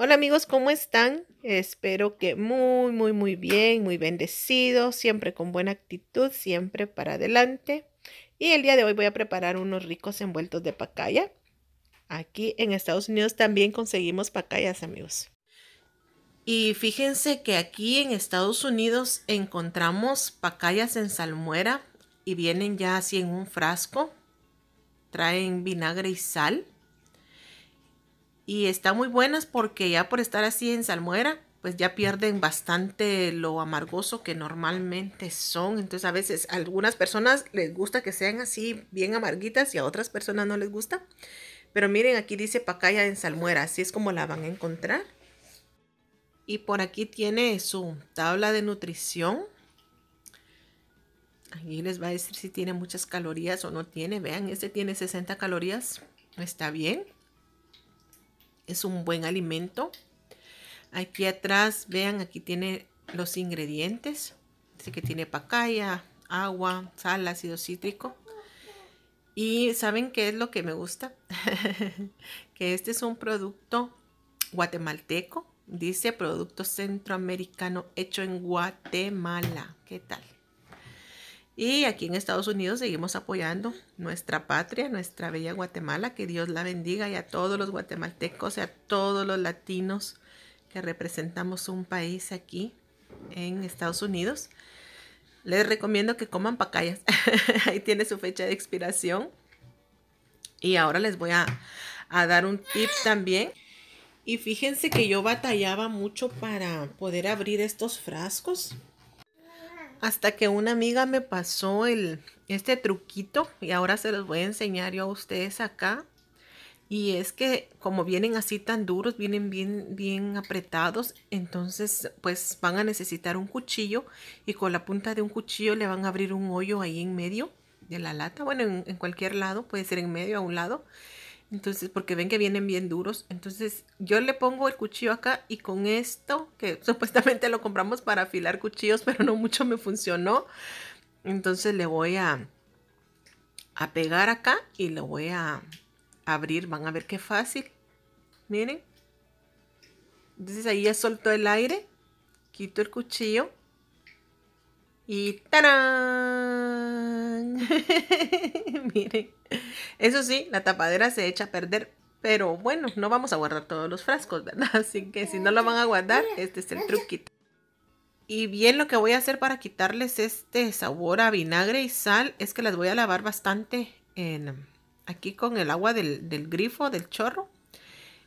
Hola amigos, ¿cómo están? Espero que muy, muy, muy bien, muy bendecido siempre con buena actitud, siempre para adelante. Y el día de hoy voy a preparar unos ricos envueltos de pacaya. Aquí en Estados Unidos también conseguimos pacayas, amigos. Y fíjense que aquí en Estados Unidos encontramos pacayas en salmuera y vienen ya así en un frasco. Traen vinagre y sal y están muy buenas porque ya por estar así en salmuera, pues ya pierden bastante lo amargoso que normalmente son. Entonces a veces a algunas personas les gusta que sean así bien amarguitas y a otras personas no les gusta. Pero miren, aquí dice pacaya en salmuera, así es como la van a encontrar. Y por aquí tiene su tabla de nutrición. Aquí les va a decir si tiene muchas calorías o no tiene. Vean, este tiene 60 calorías. Está bien es un buen alimento. Aquí atrás, vean, aquí tiene los ingredientes. Dice que tiene pacaya, agua, sal, ácido cítrico. Y ¿saben qué es lo que me gusta? que este es un producto guatemalteco. Dice producto centroamericano hecho en Guatemala. ¿Qué tal? Y aquí en Estados Unidos seguimos apoyando nuestra patria, nuestra bella Guatemala. Que Dios la bendiga y a todos los guatemaltecos y a todos los latinos que representamos un país aquí en Estados Unidos. Les recomiendo que coman pacayas. Ahí tiene su fecha de expiración. Y ahora les voy a, a dar un tip también. Y fíjense que yo batallaba mucho para poder abrir estos frascos hasta que una amiga me pasó el, este truquito y ahora se los voy a enseñar yo a ustedes acá. Y es que como vienen así tan duros, vienen bien, bien apretados, entonces pues van a necesitar un cuchillo y con la punta de un cuchillo le van a abrir un hoyo ahí en medio de la lata, bueno, en, cualquier lado, puede ser en medio, a un lado entonces, porque ven que vienen bien duros. Entonces, yo le pongo el cuchillo acá y con esto, que supuestamente lo compramos para afilar cuchillos, pero no mucho me funcionó. Entonces le voy a, a pegar acá y lo voy a abrir. Van a ver qué fácil. Miren. Entonces ahí ya soltó el aire. Quito el cuchillo. Y Miren. Eso sí, la tapadera se echa a perder. Pero bueno, no vamos a guardar todos los frascos, ¿verdad? Así que si no lo van a guardar, este es el truquito. Y bien, lo que voy a hacer para quitarles este sabor a vinagre y sal es que las voy a lavar bastante en, aquí con el agua del, del grifo, del chorro.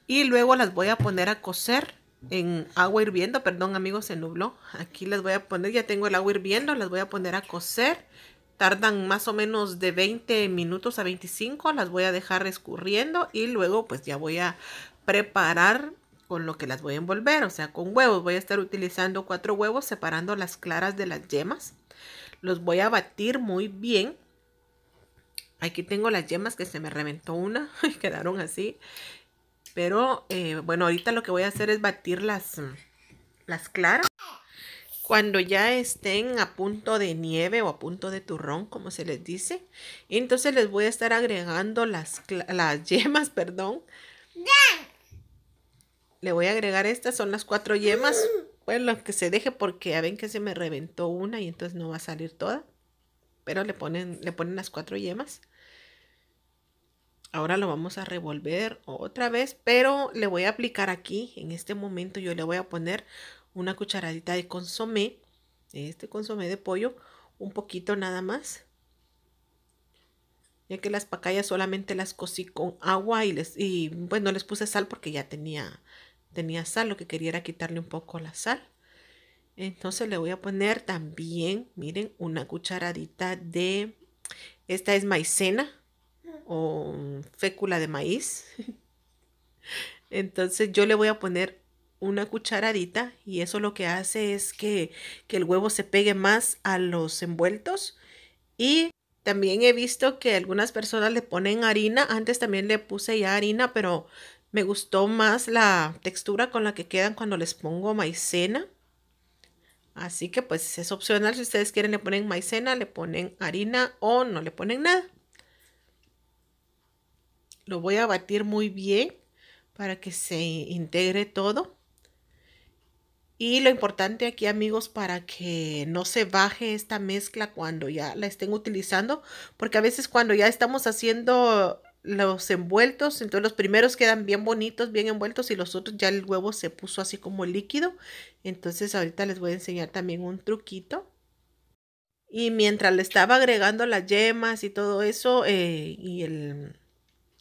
Y luego las voy a poner a cocer en agua hirviendo, perdón amigos, se nubló. Aquí las voy a poner, ya tengo el agua hirviendo, las voy a poner a cocer tardan más o menos de 20 minutos a 25, las voy a dejar escurriendo y luego pues ya voy a preparar con lo que las voy a envolver, o sea, con huevos. Voy a estar utilizando cuatro huevos separando las claras de las yemas. Los voy a batir muy bien. Aquí tengo las yemas que se me reventó una y quedaron así. Pero eh, bueno, ahorita lo que voy a hacer es batir las, las claras cuando ya estén a punto de nieve o a punto de turrón, como se les dice. entonces les voy a estar agregando las, las yemas, perdón. Le voy a agregar estas, son las cuatro yemas. Mm. Bueno, que se deje porque ya ven que se me reventó una y entonces no va a salir toda. Pero le ponen, le ponen las cuatro yemas. Ahora lo vamos a revolver otra vez, pero le voy a aplicar aquí, en este momento yo le voy a poner una cucharadita de consomé, este consomé de pollo, un poquito nada más. Ya que las pacayas solamente las cocí con agua y les y bueno, les puse sal porque ya tenía tenía sal, lo que quería era quitarle un poco la sal. Entonces le voy a poner también, miren, una cucharadita de esta es maicena o fécula de maíz. Entonces yo le voy a poner una cucharadita y eso lo que hace es que, el huevo se pegue más a los envueltos y también he visto que algunas personas le ponen harina. Antes también le puse ya harina, pero me gustó más la textura con la que quedan cuando les pongo maicena. Así que pues es opcional. Si ustedes quieren le ponen maicena, le ponen harina o no le ponen nada. Lo voy a batir muy bien para que se integre todo. Y lo importante aquí, amigos, para que no se baje esta mezcla cuando ya la estén utilizando, porque a veces cuando ya estamos haciendo los envueltos, entonces los primeros quedan bien bonitos, bien envueltos y los otros ya el huevo se puso así como líquido. Entonces ahorita les voy a enseñar también un truquito. Y mientras le estaba agregando las yemas y todo eso eh, y el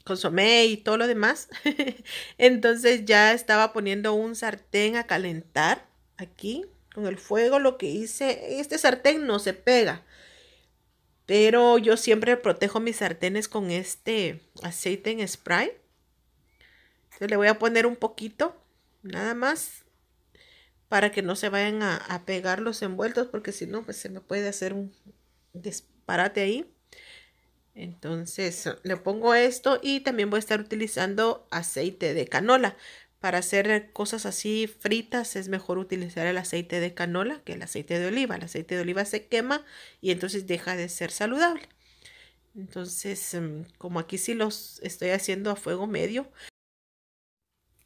consomé y todo lo demás, entonces ya estaba poniendo un sartén a calentar aquí con el fuego lo que hice, este sartén no se pega. Pero yo siempre protejo mis sartenes con este aceite en spray. Entonces le voy a poner un poquito, nada más, para que no se vayan a, a pegar los envueltos, porque si no, pues se me puede hacer un disparate ahí. Entonces le pongo esto y también voy a estar utilizando aceite de canola. Para hacer cosas así fritas es mejor utilizar el aceite de canola que el aceite de oliva. El aceite de oliva se quema y entonces deja de ser saludable. Entonces, em, como aquí sí los estoy haciendo a fuego medio,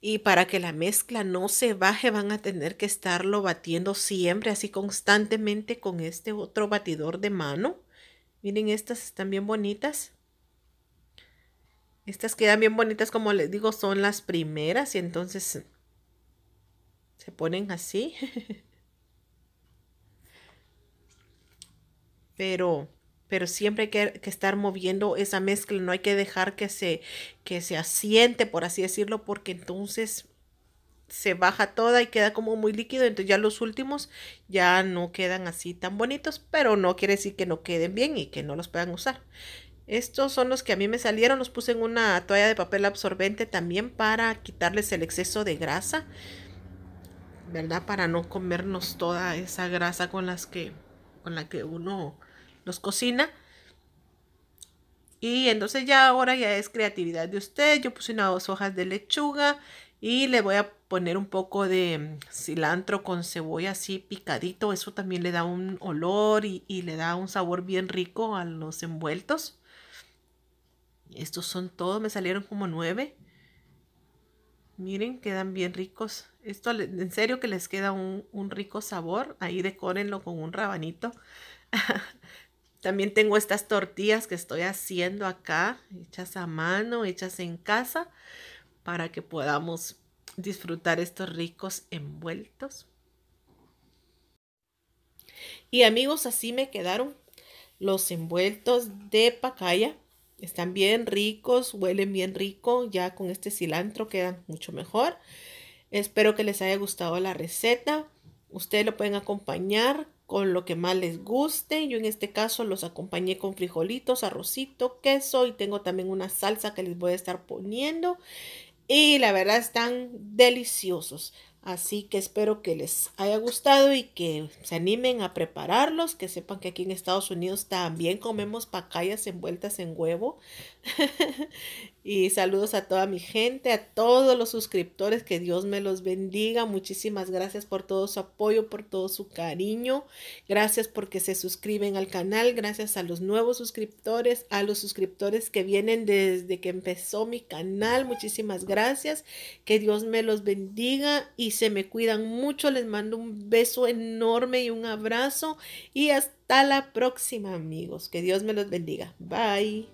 y para que la mezcla no se baje van a tener que estarlo batiendo siempre así constantemente con este otro batidor de mano. Miren, estas están bien bonitas. Estas quedan bien bonitas, como les digo, son las primeras y entonces se ponen así. pero, pero siempre hay que, estar moviendo esa mezcla, no hay que dejar que se, que se asiente, por así decirlo, porque entonces se baja toda y queda como muy líquido, entonces ya los últimos ya no quedan así tan bonitos, pero no quiere decir que no queden bien y que no los puedan usar. Estos son los que a mí me salieron, los puse en una toalla de papel absorbente también para quitarles el exceso de grasa, ¿verdad? Para no comernos toda esa grasa con, las que, con la que uno los cocina. Y entonces ya ahora ya es creatividad de usted. Yo puse unas dos hojas de lechuga y le voy a poner un poco de mm, cilantro con cebolla así picadito. Eso también le da un olor y le da un sabor bien rico a los envueltos. Estos son todos, me salieron como nueve. Miren, quedan bien ricos. Esto en serio que les queda un, un rico sabor. Ahí decórenlo con un rabanito. También tengo estas tortillas que estoy haciendo acá, hechas a mano, hechas en casa, para que podamos disfrutar estos ricos envueltos. Y amigos, así me quedaron los envueltos de pacaya. Están bien ricos, huelen bien rico, ya con este cilantro quedan mucho mejor. Espero que les haya gustado la receta. Ustedes lo pueden acompañar con lo que más les guste. Yo en este caso los acompañé con frijolitos, arrocito, queso y tengo también una salsa que les voy a estar poniendo. Y la verdad están deliciosos. Así que espero que les haya gustado y que se animen a prepararlos, que sepan que aquí en Estados Unidos también comemos pacayas envueltas en huevo Y saludos a toda mi gente, a todos los suscriptores, que Dios me los bendiga. Muchísimas gracias por todo su apoyo, por todo su cariño. Gracias porque se suscriben al canal, gracias a los nuevos suscriptores, a los suscriptores que vienen desde que empezó mi canal. Muchísimas gracias. Que Dios me los bendiga y se me cuidan mucho. Les mando un beso enorme y un abrazo. Y hasta la próxima, amigos. Que Dios me los bendiga. Bye.